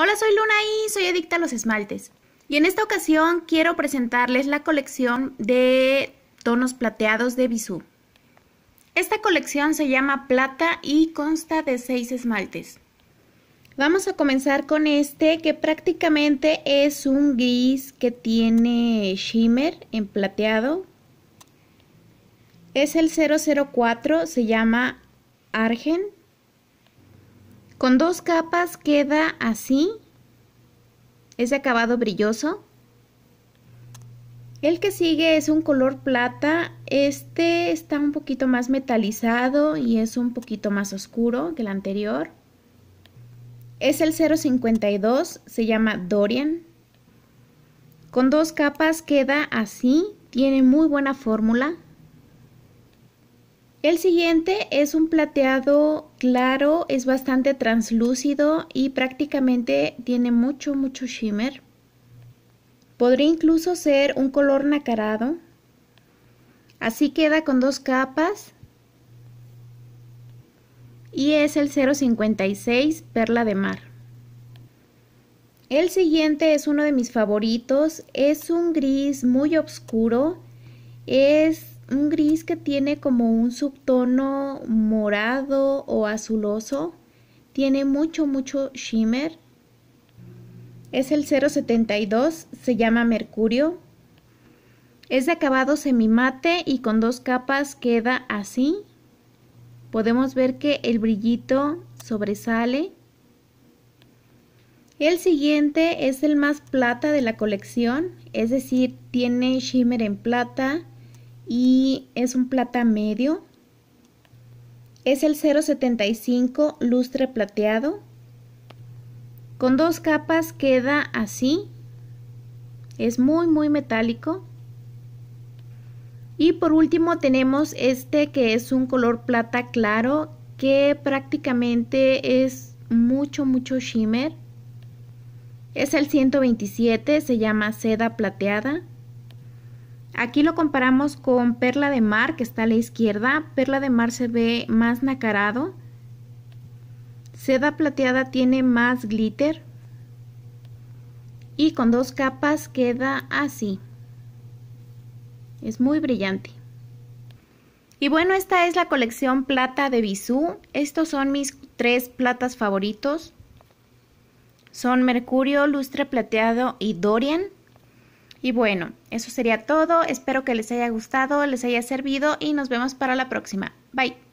Hola, soy Luna y soy adicta a los esmaltes. Y en esta ocasión quiero presentarles la colección de tonos plateados de Bisú. Esta colección se llama Plata y consta de seis esmaltes. Vamos a comenzar con este que prácticamente es un gris que tiene shimmer en plateado. Es el 004, se llama Argent. Con dos capas queda así ese acabado brilloso. El que sigue es un color plata, este está un poquito más metalizado y es un poquito más oscuro que el anterior. Es el 052, se llama Dorian. Con dos capas queda así, tiene muy buena fórmula. El siguiente es un plateado claro, es bastante translúcido y prácticamente tiene mucho, mucho shimmer. Podría incluso ser un color nacarado. Así queda con dos capas. Y es el 056 Perla de Mar. El siguiente es uno de mis favoritos. Es un gris muy oscuro. Es un gris que tiene como un subtono morado o azuloso. Tiene mucho, mucho shimmer. Es el 072, se llama Mercurio. Es de acabado semimate y con dos capas queda así. Podemos ver que el brillito sobresale. El siguiente es el más plata de la colección, es decir, tiene shimmer en plata, y es un plata medio. Es el 075 lustre plateado. Con dos capas queda así. Es muy muy metálico. Y por último tenemos este que es un color plata claro que prácticamente es mucho mucho shimmer. Es el 127, se llama seda plateada. Aquí lo comparamos con perla de mar que está a la izquierda. Perla de mar se ve más nacarado. Seda plateada tiene más glitter. Y con dos capas queda así. Es muy brillante. Y bueno, esta es la colección plata de Bisú. Estos son mis tres platas favoritos. Son Mercurio, Lustre Plateado y Dorian. Y bueno, eso sería todo. Espero que les haya gustado, les haya servido y nos vemos para la próxima. Bye.